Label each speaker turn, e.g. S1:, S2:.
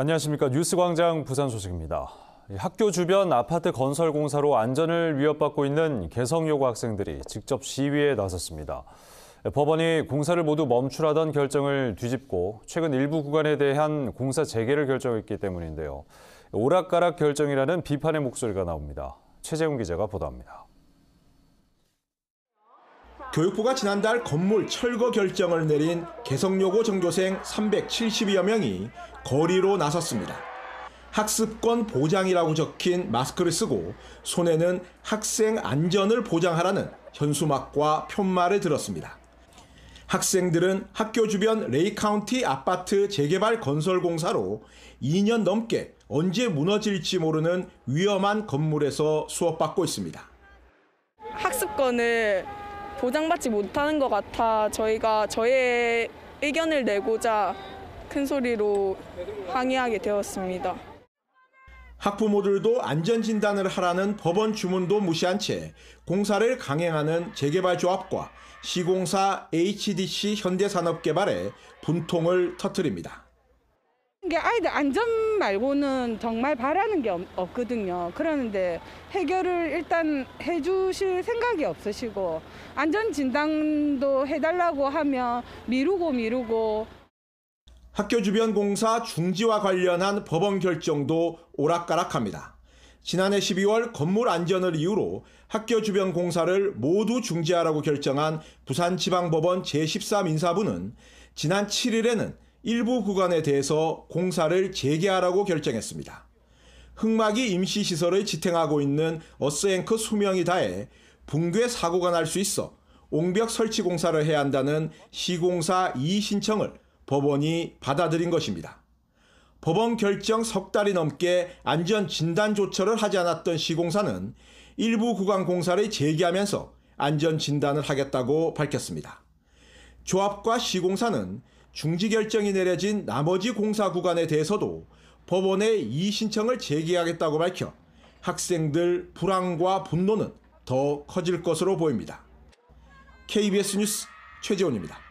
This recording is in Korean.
S1: 안녕하십니까 뉴스광장 부산 소식입니다. 학교 주변 아파트 건설 공사로 안전을 위협받고 있는 개성여고 학생들이 직접 시위에 나섰습니다. 법원이 공사를 모두 멈추라던 결정을 뒤집고 최근 일부 구간에 대한 공사 재개를 결정했기 때문인데요. 오락가락 결정이라는 비판의 목소리가 나옵니다. 최재훈 기자가 보도합니다.
S2: 교육부가 지난달 건물 철거 결정을 내린 개성여고 전교생 370여 명이 거리로 나섰습니다. 학습권 보장이라고 적힌 마스크를 쓰고 손에는 학생 안전을 보장하라는 현수막과 편말을 들었습니다. 학생들은 학교 주변 레이카운티 아파트 재개발 건설 공사로 2년 넘게 언제 무너질지 모르는 위험한 건물에서 수업받고 있습니다.
S3: 학습권을 보장받지 못하는 것 같아 저희가 저의 의견을 내고자 큰 소리로 항의하게 되었습니다.
S2: 학부모들도 안전진단을 하라는 법원 주문도 무시한 채 공사를 강행하는 재개발조합과 시공사 HDC 현대산업개발에 분통을 터뜨립니다.
S3: 이게 아이들 안전 말고는 정말 바라는 게 없, 거든요 그러는데 해결을 일단 해주실 생각이 없으시고 안전 진단도 해달라고 하면 미루고 미루고.
S2: 학교 주변 공사 중지와 관련한 법원 결정도 오락가락합니다. 지난해 12월 건물 안전을 이유로 학교 주변 공사를 모두 중지하라고 결정한 부산지방법원 제1 4민사부는 지난 7일에는 일부 구간에 대해서 공사를 재개하라고 결정했습니다. 흑막이 임시시설을 지탱하고 있는 어스앵크 수명이 다해 붕괴 사고가 날 수 있어 옹벽 설치 공사를 해야 한다는 시공사 이의신청을 법원이 받아들인 것입니다. 법원 결정 석 달이 넘게 안전 진단 조처를 하지 않았던 시공사는 일부 구간 공사를 재개하면서 안전 진단을 하겠다고 밝혔습니다. 조합과 시공사는 중지 결정이 내려진 나머지 공사 구간에 대해서도 법원에 이의 신청을 제기하겠다고 밝혀 학생들 불안과 분노는 더 커질 것으로 보입니다. KBS 뉴스 최재훈입니다.